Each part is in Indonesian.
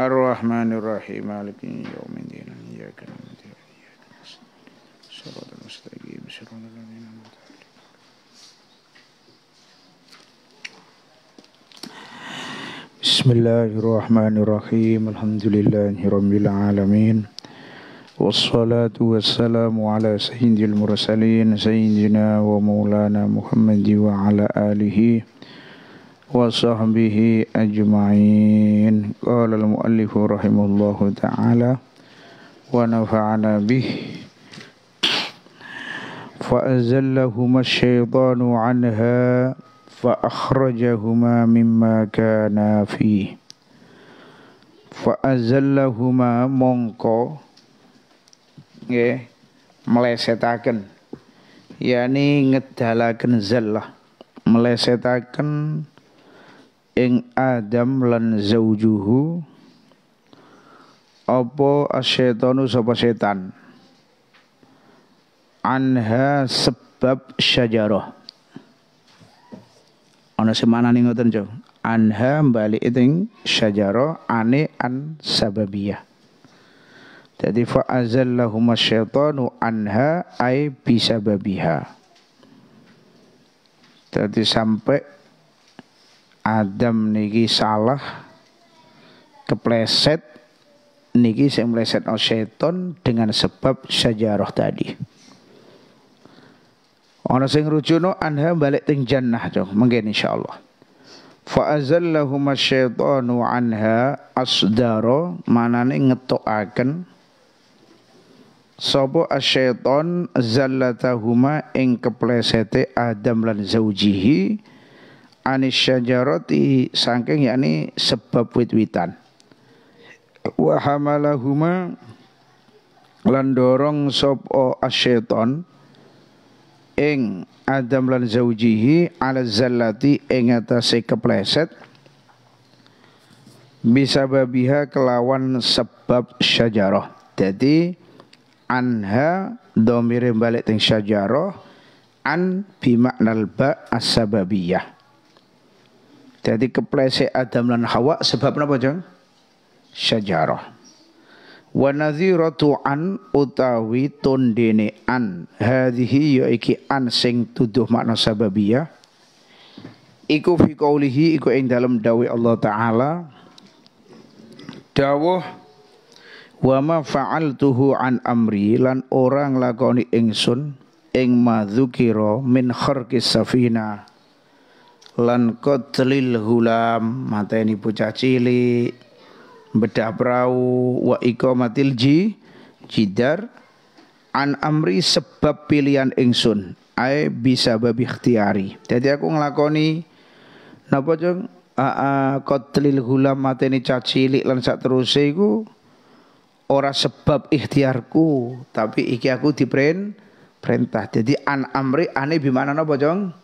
الرحمن الرحيم مالك يوم الدين إياك نعبد وإياك نستعين صراط المستقيم صراط الذين أنعمت بسم الله الرحمن الرحيم الحمد لله رب العالمين والصلاة والسلام على سيد المرسلين سيدنا ومولانا محمد وعلى آله وعلى وصحبه أجمعين قال المؤلف رحمه الله تعالى ونفعنا به فأزلهما الشيطان عنها فأخرجهما مما كانا فيه فأزلهما مونكو ملسيتاكن يعني yakni ngedalaken zallah melesetaken ing Adam lan zaujuhu apa asyaitanu sapa setan anha sebab syajarah ana semana ning ngoten jo anha bali ing syajara ane an sababiyah jadi fa azallahum syaitanu anha ay bisababiha jadi sampai Adam niki salah kepleset niki saya meleset seton dengan sebab syajarah tadi. Ana sing rujuno anha balik ting jannah jo mungkin insyaallah. Fa azallahuma syaitanu anha asdaro manane ngetokaken sapa asyaiton zallatahuma ing keplesete Adam lan zaujihi anis syajarati saking yakni sebab wit-witan wa hamalahuma lan dorong sapa asyaiton ing Adam lan zaujihi ala zallati ing atase kepleset bisa babiha kelawan sebab syajarah jadi anha domirin balik teng syajarah an bimaknal ba as jadi kepleset Adam lan Hawa sebab apa, Jeng? Sejarah. Wa nadhiratu an utawi tondene an. Hadhihi ya iki an sing tuduh makna sababiyah. Iku fi qaulihi iku ing dalam dawe Allah taala. Dawuh wa ma fa'altuhu an amri lan orang lakoni ingsun ing madzukira min kharqis safina lan kotlil hulam mateni bocah cilik bedah perahu wa iko matilji jidar an amri sebab pilihan ingsun ai bisa babi ikhtiari jadi aku ngelakoni, napa jeng kotlil hulam mateni cah cilik lan sak teruse iku ora sebab ikhtiarku tapi iki aku dipren perintah jadi an amri ane bimana napa jeng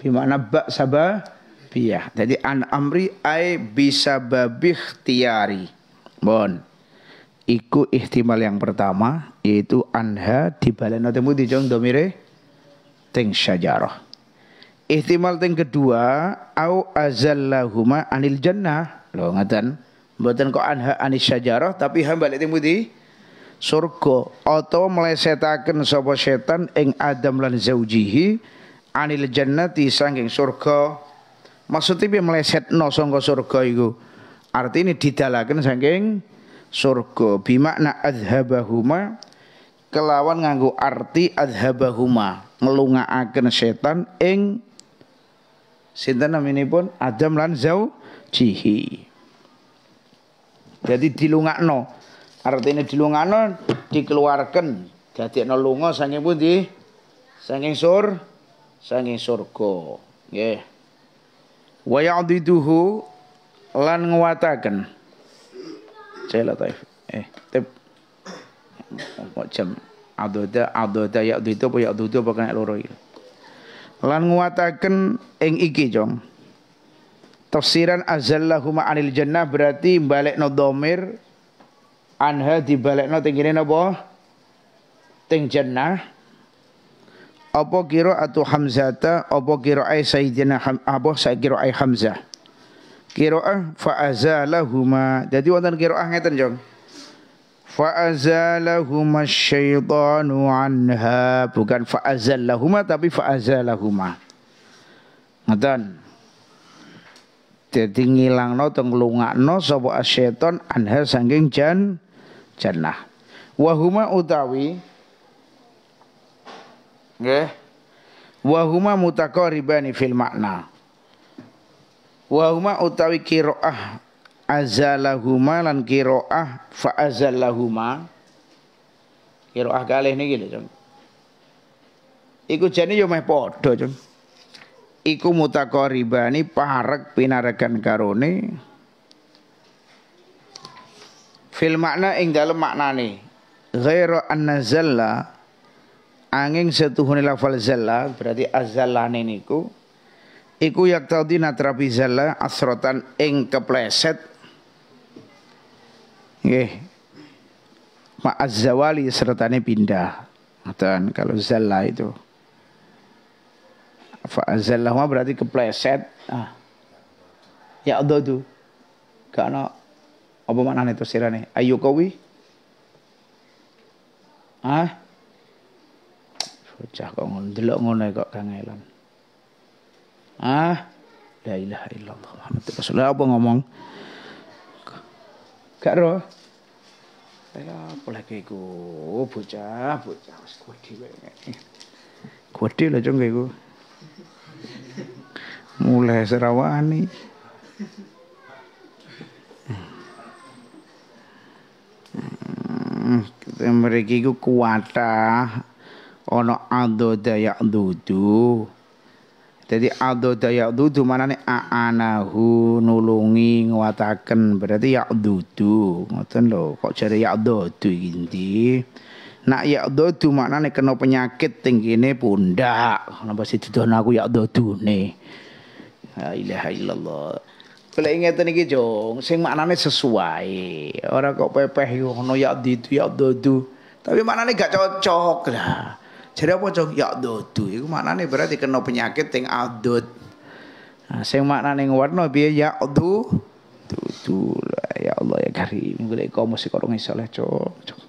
Bimana bak sababiyah. Jadi an amri ai babih tiari. Bon. Iku ihtimal yang pertama yaitu anha dibalena temu jong domire teng syajarah. Ihtimal teng kedua au azallahuma anil jannah. Loh ngatan, Buatan kok anha anis syajarah tapi hamba lek mudi di surga atau melesetaken sopo setan ing Adam lan zaujihi anil jannati sangking surga maksudnya meleset melesetno sangka surga iku artine didalaken saking surga bimakna adhabahuma kelawan nganggo arti adhabahuma agen setan ing sinten pun Adam lan zaujihi jadi dilungakno artinya dilungakno dikeluarkan jadi no lunga sange pun di sangking sur sanging surga nggih wa ya'diduhu lan nguwataken jela taif eh tip kok jam adoda adoda ya'didu apa ya'didu apa kena loro iki lan nguwataken ing iki jong tafsiran azallahuma anil jannah berarti balekno domir anha dibalekno tingkine napa teng jannah apa atau hamzata apa qiraai sayyidina apa qiraai hamzah qiraah fa azalahuma Jadi wonten qiraah ngeten jong fa azalahuma syaitanu anha bukan fa azalahuma tapi fa azalahuma ngeten dadi no teng no sapa asyeton anha sangking jan jannah wahuma utawi nggih wa huma mutaqaribani fil makna wa huma utawi qiraah azalahuma lan qiraah fa azalahuma qiraah kalih niki lho Jung iku jane yo meh padha Jung iku mutaqaribani parek pinarekan karone fil makna ing dalem maknane ghairu anna angin setuhune lafal zalla berarti azallane niku iku yak tadi natrapi zalla asrotan ing kepleset nggih Azzawali sertane pindah Atan, kalau zalla itu fa'azallah berarti kepleset ah. ya dodu gak ana apa itu tafsirane ayu kawi ah Cah kok ngono, delok ngono kok Kang Ah, la ilaha illallah Muhammad Rasulullah apa ngomong? Gak roh. Ya, apa lagi gue oh, bocah, bocah wis kuwe dhewe. Kuwe dhewe lho cung iku. Mulai serawani. Hmm, mereka itu kuatah ado adoda dudu. jadi dudu mana manane aanahu nulungi nguwataken berarti dudu ngoten lo? kok cari ya dudu ndi nak dudu mana nih? kena penyakit tinggi kene pundak napa sidono aku dudu nih. ilaha illallah Kula ingatan iki jong sing maknane sesuai orang kok pepeh ya dudu, ya dudu. tapi maknane gak cocok lah jadi apa cok? Ya dodu. Iku maknane berarti kena penyakit yang adut. Nah, sing maknane warna piye ya tuh lah Ya Allah ya Karim, Gulek kau mesti korong iso cok. cok.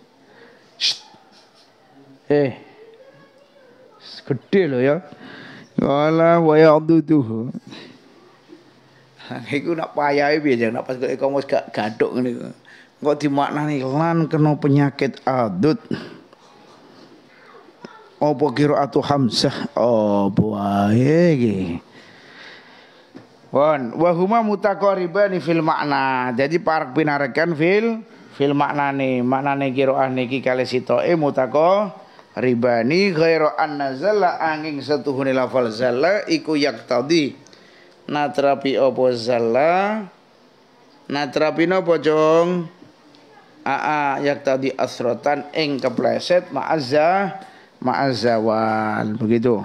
Eh. Gede loh ya. Wala ya wa ya'duduhu. Iku nak payahe piye jeng nak pas kok komo gak gaduk ngene. Kok dimaknani lan kena penyakit adut opo qiraatu Hamzah? Apa wae iki? Wan, wahuma mutaqaribani fil makna. Jadi parak pinarekan fil fil maknane. Maknane qiraah niki kali sitoke mutaqo ribani ghairu anna zalla angin satuhune lafal zalla iku yaktadi natrapi apa zalla natrapi napa jong aa tadi asrotan ing kepleset maazah ma'azawal begitu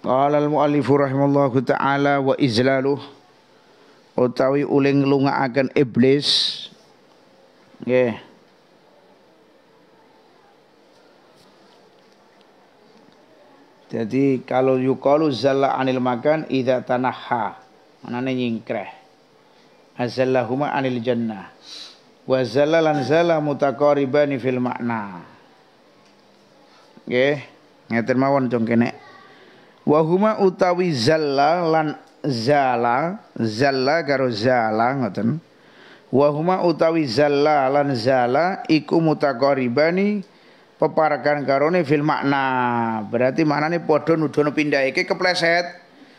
Qala al-muallifu rahimallahu taala wa izlaluh utawi uling lunga lungaaken iblis nggih yeah. Jadi kalau yukalu zalla anil makan idza tanaha. Manane nyingkreh. Azallahuma anil jannah. Wa zalla lan zalla mutaqaribani fil makna nggih ngeten mawon jong kene wa huma utawi zalla lan zala zalla karo zala ngoten wa huma utawi zalla lan zala iku mutaqaribani peparakan karone fil makna berarti maknane padha nudono pindah iki kepleset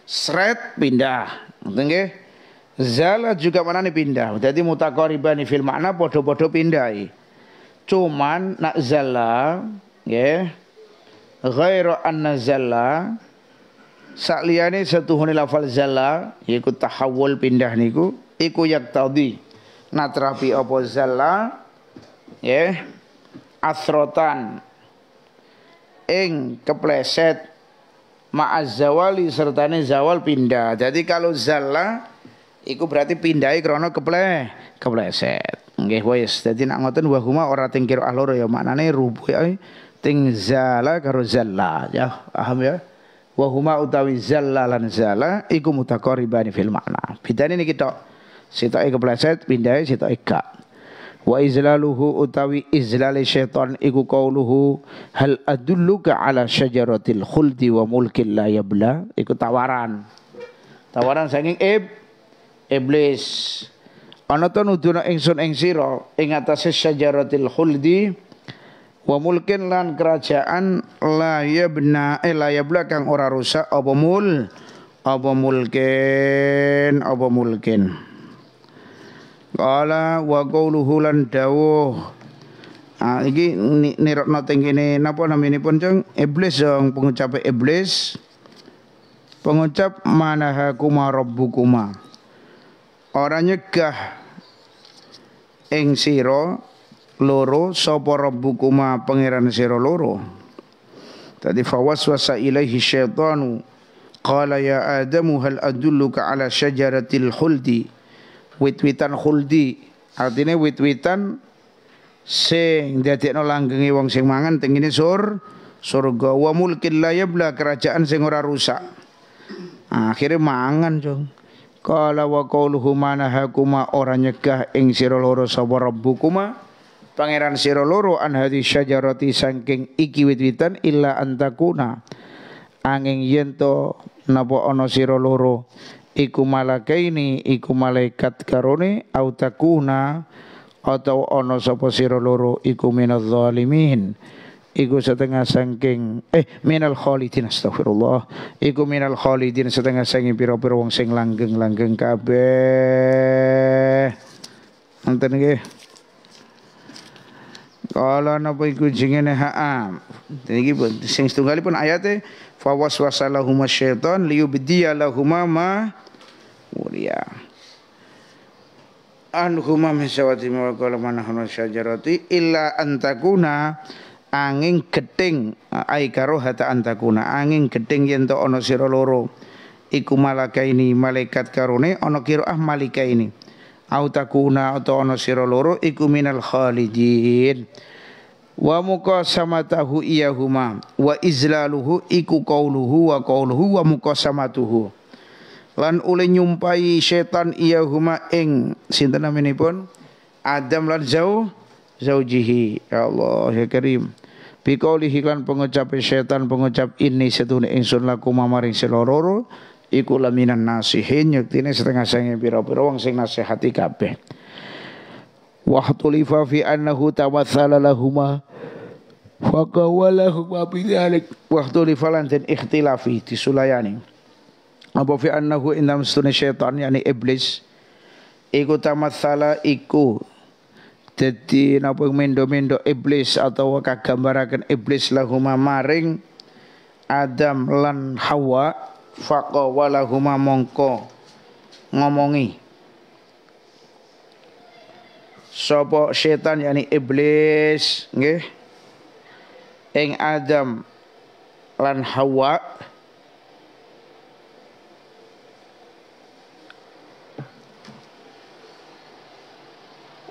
sret pindah ngoten nggih zala juga nih pindah dadi mutaqaribani film makna padha-padha pindah cuman nak zala nggih ghairu anna zalla sakliyane setuhune lafal zalla ikut tahawul pindah niku iku yak tadi natrapi apa zalla ya asrotan ing kepleset ma'az zawali sertane zawal pindah jadi kalau zalla iku berarti pindai krono keple kepleset nggih wis dadi nak ngoten wa huma ora tingkir ahloro ya maknane rubuh ya, eh tingzala karo zalla ya paham ya wa huma utawi zalla lan zala iku mutaqarribani fil makna bedane niki tok sitoke kepleset pindahe sitoke gak wa izlaluhu utawi izlali syaitan iku qauluhu hal adulluka ala syajaratil khuldi wa mulkil la yabla iku tawaran tawaran saking ib iblis ana to engson ingsun ing sira ing atase syajaratil khuldi wa mulkin lan kerajaan la yabna eh la yabla kang ora rusak apa mul apa mulkin apa mulkin qala wa qauluhu lan dawuh ah iki nirokno teng kene napa naminipun jeng iblis dong, pengucap iblis pengucap manahakuma rabbukuma ora nyegah ing sira loro sapa rabbukuma pangeran sira loro tadi fawaswasa ilaihi syaitanu qala ya adamu hal adulluka ala syajaratil khuldi wit-witan khuldi artinya wit-witan sing dadekno langgenge wong sing mangan tengene sur surga wa mulkin la yabla kerajaan sing ora rusak akhirnya mangan jong Kala wa qauluhu nahakuma ora nyegah ing sira loro sapa rabbukuma pangeran sira loro an hadhi syajarati saking iki wit-witan illa antakuna angin yento to napa ana sira loro iku malakaini iku malaikat karone au takuna atau ana sapa sira loro iku minadz zalimin iku setengah sangking eh minal khalidin astagfirullah iku minal khalidin setengah sangking pira-pira wong sing langgeng-langgeng kabeh antenge Kala napa iku jengene ha'am. Niki pun sing pun ayate fa waswasa lahum syaiton liyubdiya lahum ma mulia. Anhuma min syawati ma syajarati illa antakuna angin keteng, aikaro hata antakuna angin keteng yento ono ana loro iku malaka ini malaikat karone ana kira ah malika ini au takuna atau ana sira loro iku minal khalidin wa muqasamatahu iyahuma wa izlaluhu iku qauluhu wa qauluhu wa muqasamatuhu lan ule nyumpai setan iyahuma ing sinten pun Adam lan zau zaujihi ya Allah ya Karim biqaulihi lan pengucap setan pengucap ini setune ingsun laku mamaring selororo iku laminan nasihin tini setengah sange pira-pira wong sing nasihati kabeh wa tulifa fi annahu tawassala lahuma wa qawalahuma bidzalik wa tulifa lan den ikhtilafi disulayani apa fi annahu innam sunni syaitan yani iblis iku tamatsala iku dadi napa mendo-mendo iblis atau kagambaraken iblis lahuma maring Adam lan Hawa walahuma mongko ngomongi sapa setan yakni iblis nggih ing Adam lan Hawa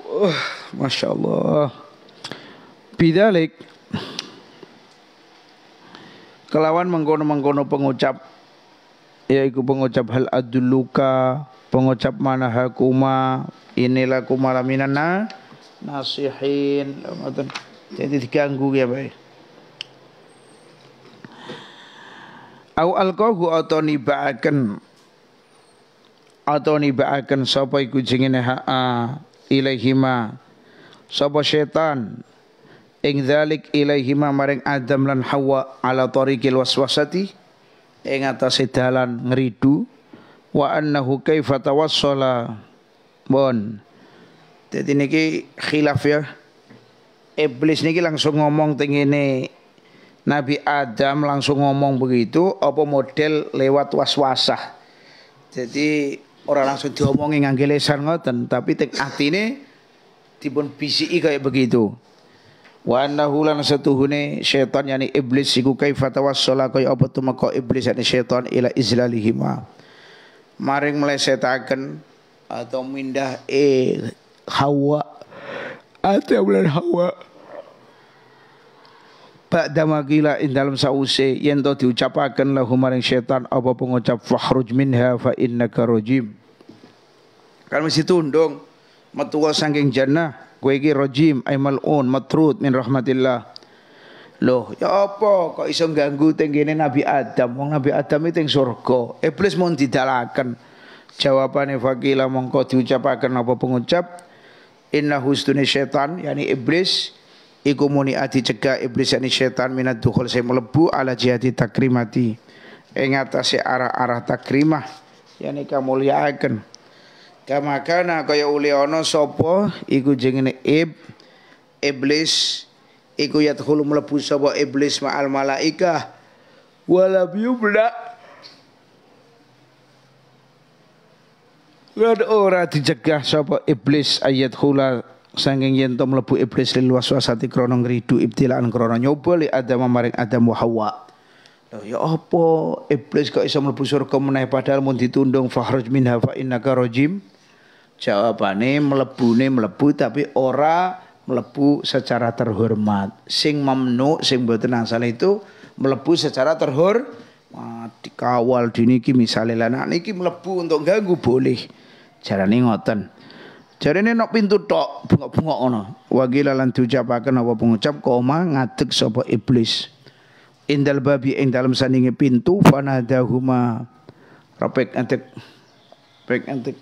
uh, Masya Allah Bidalik Kelawan mengkono-mengkono pengucap yaitu pengucap hal adluka pengucap mana hakuma inilah kumala minana nasihin jadi diganggu ya baik au alqahu atau nibaaken atau nibaaken sapa iku jengene ha ilaihima sapa setan ing zalik ilaihima maring Adam lan Hawa ala tariqil waswasati ing atase dalan ngridu wa annahu kaifa tawassala bon jadi niki khilaf ya iblis niki langsung ngomong teng ngene Nabi Adam langsung ngomong begitu apa model lewat waswasah jadi orang langsung diomongi ngangge lesan ngoten tapi tek atine dipun bisiki kayak begitu wa annahu lan satuhune syaitan yani iblis iku kaifa tawassala kaya apa tumeka iblis yani syaitan ila izlalihima maring melesetaken atau mindah e hawa atau bulan hawa Pak damagila in dalam sause yen to diucapaken lahu maring setan apa pengucap fahruj minha fa innaka rajim. Kan mesti tundung metu saking jannah Kuwi rojim ay mal'un matrut min rahmatillah. Loh, ya apa kok iso ganggu teng Nabi Adam? Wong Nabi Adam itu teng surga. Iblis mau didalaken. jawabannya fakila mongko diucapakan apa pengucap? Inna hustune setan yani iblis iku muni adi cegah iblis yani setan minat dukhul saya melebu ala jihati takrimati. Ing arah-arah takrimah yani kamulyaaken. Kama kana kaya uli ana sapa iku ib iblis iku yadkhulu mlebu sapa iblis ma'al malaikah walam yubla Lan ora dicegah sapa iblis ayat khula sanging yen to mlebu iblis lil waswasati krana ngridu ibtilaan krana nyoba li adam maring adam wa hawa. Loh ya apa iblis kok iso mlebu surga meneh padahal mun ditundung fakhruj minha fa innaka rajim. Jawabane mlebune mlebu tapi ora mlebu secara terhormat. Sing mamnu sing boten asal itu mlebu secara terhormat. dikawal diniki misale anak niki mlebu untuk ganggu boleh. Jarane ngoten. Jarene nok pintu tok bengok-bengok ngono. Wagila lan diucapaken apa pengucap koma ngadeg sapa iblis. Indal babi ing dalam sandinge pintu fanadahuma. Repek antik. Repek antik.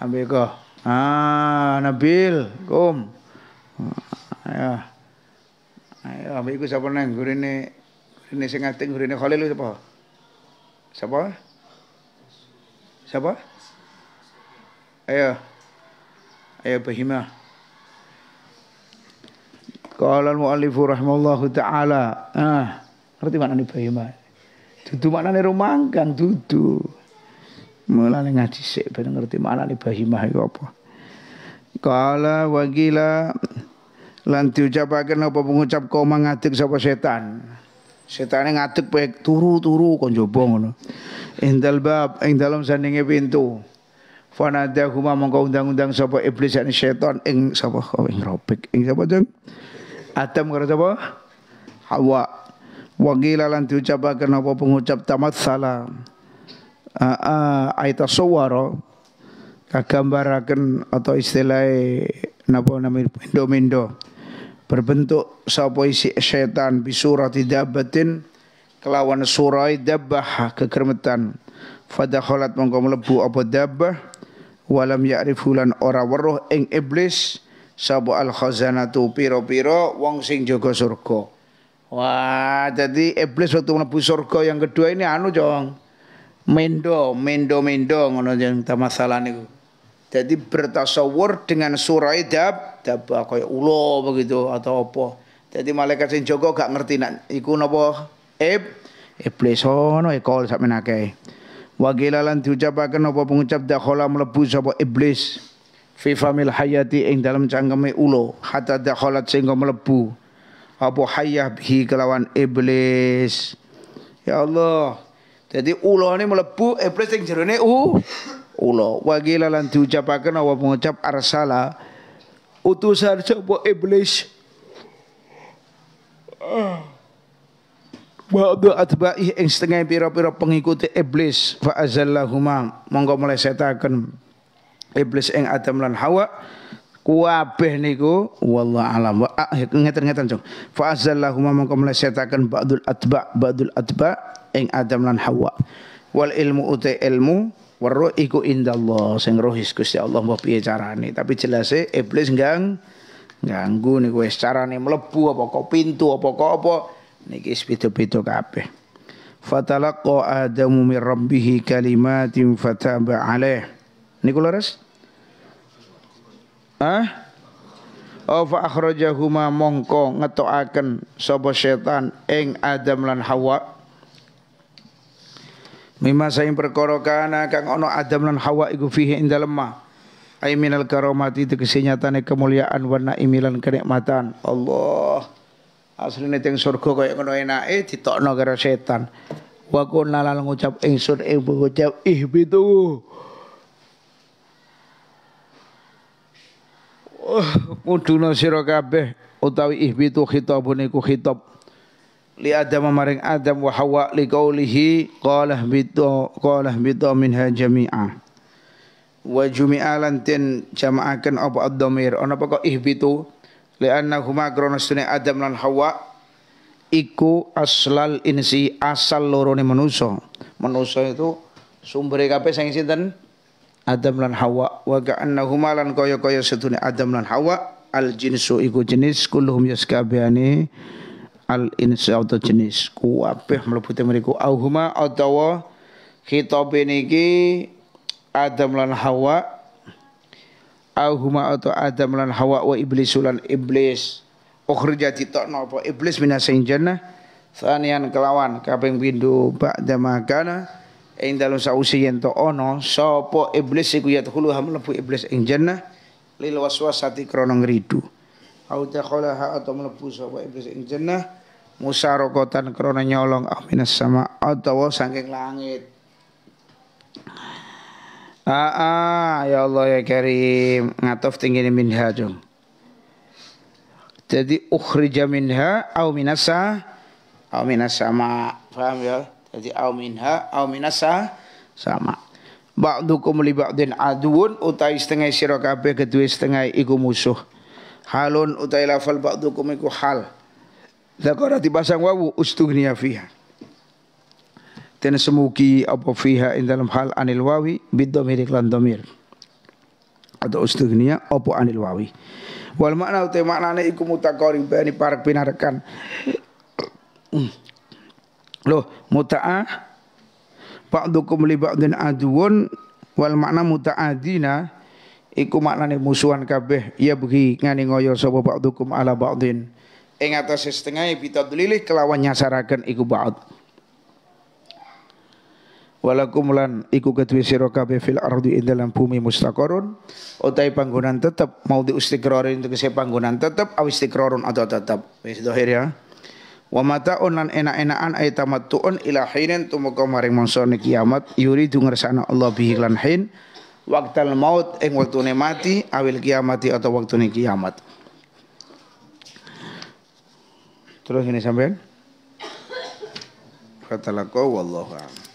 Ambeko. Ah, Nabil, Kum. Ya. Ayo. Ayo, ambek siapa sapa nang gurine gurine sing ngadeg gurine Khalil siapa, siapa, siapa, Ayo. Ayo Bahima. Qala al-muallifu rahimallahu taala. Ah, ngerti maknane Bahima? Dudu maknane rumangkang, dudu. Mulane ngaji sik ben ngerti maknane bahimah iku apa. Kala wagila lan diucapaken apa pengucap koma ngadeg sapa setan. Setane ngadeg pek turu-turu kon njaba ngono. dalbab bab ing dalam sandinge pintu. Fanadahuma mongko undang-undang sapa iblis ane setan ing sapa ing robik ing sapa jeng. Adam karo sapa? Hawa. Wagila lan diucapaken apa pengucap tamat salam. Aita aitasawwara kagambaraken atau istilah napa namanya mindo berbentuk sapa isi setan bisurati dabbatin kelawan surai dabbah kekermetan fadakhalat mongko mlebu apa dabbah walam ya'rifulan ora weruh ing iblis sapa al khazanatu piro piro wong sing jaga surga wah jadi iblis waktu mlebu surga yang kedua ini anu jong mendo mendo mendo ngono yang masalah niku jadi bertasawur dengan surai dab dab kayak ulo begitu atau apa jadi malaikat sing jaga gak ngerti nak iku napa ib iblis oh, ono ekol sak menake wa gilalan diucapaken apa pengucap dakhala mlebu sapa iblis fi famil hayati ing dalam cangkeme ulo hatta dakhalat sing mlebu apa hayah bihi kelawan iblis ya Allah jadi ula ini melebu iblis yang jerone u ulo. Wa qila lan diucapaken awa mengucap arsala utusan sapa iblis. Ba'du atba'i yang setengah piro-piro pengikuti iblis fa azallahuma mulai melesetaken iblis yang Adam lan Hawa kuabeh niku wallah alam wa ngeten-ngeten jong fa azallahuma mongko atba ba'dul atba ing Adam lan Hawa wal ilmu uti ilmu weruh iku indallah sing rohis Gusti Allah mbah piye carane tapi jelase iblis gang ganggu niku wis carane mlebu apa kok pintu apa kok apa niki pitu-pitu kabeh fatalaqa adamu min rabbih kalimatin fataba alaih niku leres Hah? Oh akhrajahuma mongko ngetoaken sapa setan ing Adam lan Hawa Mimma saing perkara kana kang ono Adam lan Hawa iku fihi ing dalem ma. Ai minal karamati tegese nyatane kemuliaan wa imilan kenikmatan. Allah. Asline teng surga kaya ngono enake ditokno karo setan. Wa kunna lan ngucap ingsun ing ngucap ihbitu. Wah, oh, muduna sira kabeh utawi ihbitu khitabun iku khitab li Adam maring Adam wa Hawa li qaulihi qalah bidu qalah bidu minha jami'a wa jumi'a lan jama'akan jama'aken apa ad-dhamir ana apa kok ihbitu li annahuma kronasune Adam lan Hawa iku aslal insi asal lorone manusa manusa itu sumbere kabeh sing sinten Adam lan Hawa wa ka'annahuma lan kaya-kaya sedune Adam lan Hawa al jinsu iku jenis kulluhum yaskabiyani al insa atau jenis kuabeh mlebu mereka. auhuma atau khitab niki Adam lan Hawa auhuma atau Adam lan Hawa wa iblis lan iblis ukhrija ditokno apa iblis minasing jannah sanian kelawan kaping pindho ba'da makana ing dalem sausi yen to ana sapa iblis iku yadkhulu mlebu iblis ing jannah lil waswasati krana ngridu au dakhalaha atau mlebu sapa iblis ing jannah musarokotan krana nyolong aminas sama atau saking langit Ah ya Allah ya Karim, ngatof tinggi minha jong. Jadi ukhrija minha au minasa au minasa Paham ya? Jadi au minha au minasa sama. Ba'dukum li ba'din aduun utai setengah sira kabeh kedue setengah iku musuh halun utai lafal ba'dukum iku hal zakara dipasang wawu ustughniya fiha dan semugi apa fiha in dalam hal anil wawi bidomir iklan domir atau ustughniya apa anil wawi wal makna utai maknane iku mutakoribani parek pinarekan loh muta'ah ba'dukum li ba'din aduun wal makna muta'adina iku maknane musuhan kabeh ya begi ngani ngoyo sapa ba'dukum ala ba'din ing atas setengah dulilih kelawan nyasaraken iku ba'd Walakum lan iku kedue sira kabeh fil ardi ing dalam bumi mustaqarun utai panggonan tetep mau di istiqrar ing tegese panggonan tetep aw istiqrarun atau tetep wis dohir ya wa mataun lan enak-enakan ay tamattuun ila hinin tumeka maring mangsa kiamat yuridu ngersana Allah bihi lan hin waktal maut waktu ne mati awil kiamati atau waktu wektune kiamat. Terus ini sampean. Kata lako wallahu a'lam.